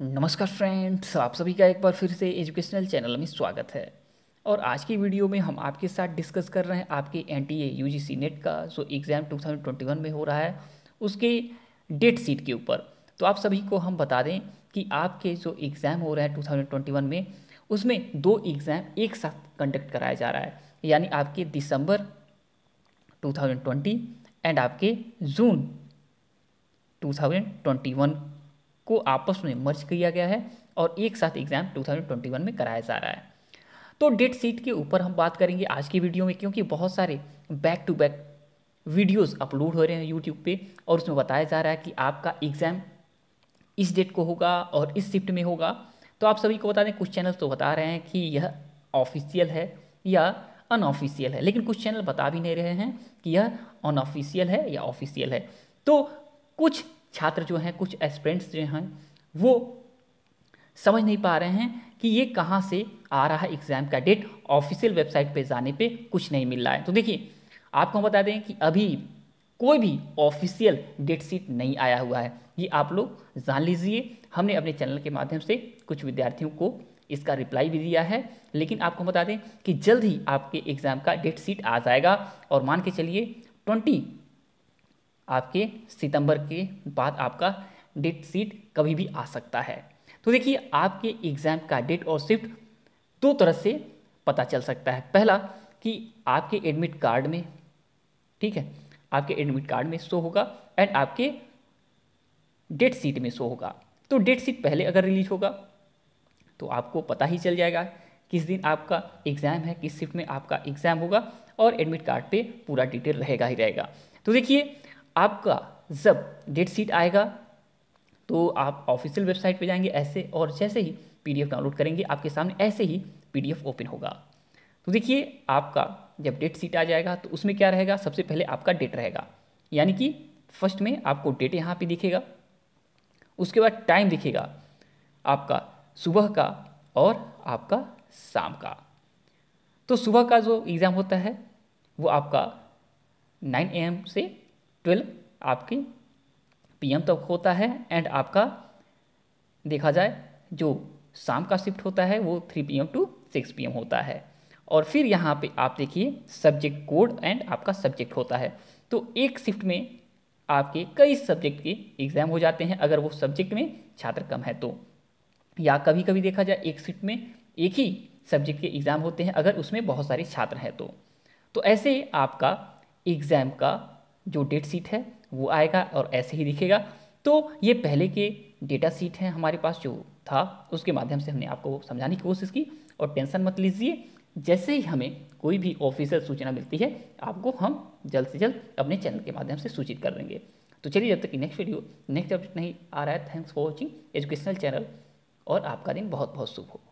हम्म। नमस्कार फ्रेंड्स आप सभी का एक बार फिर से एजुकेशनल चैनल में स्वागत है और आज की वीडियो में हम आपके साथ डिस्कस कर रहे हैं आपके N T A U G C NET का जो एग्ज़ाम 2021 में हो रहा है उसके डेट सीट के ऊपर तो आप सभी को हम बता दें कि आपके जो एग्ज़ाम हो रहे हैं 2021 में उसमें दो एग्ज़ाम एक साथ कंडक्ट कराया जा रहा है यानी आपके दिसंबर 2020 एंड आपके जून 2021 को आपस में मर्ज किया गया है और एक साथ एग्ज़ाम 2021 में कराया जा रहा है तो डेट सीट के ऊपर हम बात करेंगे आज की वीडियो में क्योंकि बहुत सारे back to back videos upload हो रहे हैं यूट्यूब पे और उसमें बताया जा रहा है कि आपका एग्ज़ाम इस डेट को होगा और इस शिफ्ट में होगा तो आप सभी को बता दें कुछ चैनल तो बता रहे हैं कि यह ऑफिशियल है या अनऑफिशियल है लेकिन कुछ चैनल बता भी नहीं रहे हैं कि यह अनऑफिशियल है या ऑफिशियल है तो कुछ छात्र जो हैं कुछ एस्परेंट्स जो हैं वो समझ नहीं पा रहे हैं कि ये कहाँ से आ रहा है एग्ज़ाम का डेट ऑफिशियल वेबसाइट पे जाने पे कुछ नहीं मिल रहा है तो देखिए आपको हम बता दें कि अभी कोई भी ऑफिशियल डेट शीट नहीं आया हुआ है ये आप लोग जान लीजिए हमने अपने चैनल के माध्यम से कुछ विद्यार्थियों को इसका रिप्लाई भी दिया है लेकिन आपको बता दें कि जल्द ही आपके एग्ज़ाम का डेट शीट आ जाएगा और मान के चलिए ट्वेंटी आपके सितंबर के बाद आपका डेट सीट कभी भी आ सकता है तो देखिए आपके एग्ज़ाम का डेट और शिफ्ट दो तरह से पता चल सकता है पहला कि आपके एडमिट कार्ड में ठीक है आपके एडमिट कार्ड में शो होगा एंड आपके डेट सीट में शो होगा तो डेट सीट पहले अगर रिलीज होगा तो आपको पता ही चल जाएगा किस दिन आपका एग्ज़ाम है किस शिफ्ट में आपका एग्ज़ाम होगा और एडमिट कार्ड पे पूरा डिटेल रहेगा ही रहेगा तो देखिए आपका जब डेट सीट आएगा तो आप ऑफिशियल वेबसाइट पे जाएंगे ऐसे और जैसे ही पीडीएफ डाउनलोड करेंगे आपके सामने ऐसे ही पीडीएफ ओपन होगा तो देखिए आपका जब डेट सीट आ जाएगा तो उसमें क्या रहेगा सबसे पहले आपका डेट रहेगा यानी कि फर्स्ट में आपको डेट यहाँ पर दिखेगा उसके बाद टाइम दिखेगा आपका सुबह का और आपका शाम का तो सुबह का जो एग्ज़ाम होता है वो आपका 9 एम से ट्वेल्व आपकी पीएम तक होता है एंड आपका देखा जाए जो शाम का शिफ्ट होता है वो three PM to six PM होता है और फिर यहाँ पे आप देखिए सब्जेक्ट कोड एंड आपका सब्जेक्ट होता है तो एक शिफ्ट में आपके कई सब्जेक्ट के एग्ज़ाम हो जाते हैं अगर वो सब्जेक्ट में छात्र कम है तो या कभी कभी देखा जाए एक शिफ्ट में एक ही सब्जेक्ट के एग्ज़ाम होते हैं अगर उसमें बहुत सारे छात्र हैं तो तो ऐसे आपका एग्ज़ाम का जो डेट सीट है वो आएगा और ऐसे ही दिखेगा तो ये पहले के डेटा सीट हैं हमारे पास जो था उसके माध्यम से हमने आपको समझाने की कोशिश की और टेंशन मत लीजिए जैसे ही हमें कोई भी ऑफिशियल सूचना मिलती है आपको हम जल्द से जल्द अपने चैनल के माध्यम से सूचित कर देंगे तो चलिए जब तक कि नेक्स्ट वीडियो नेक्स्ट अपडेट नहीं आ रहा है thanks for watching educational channel और आपका दिन बहुत बहुत शुभ हो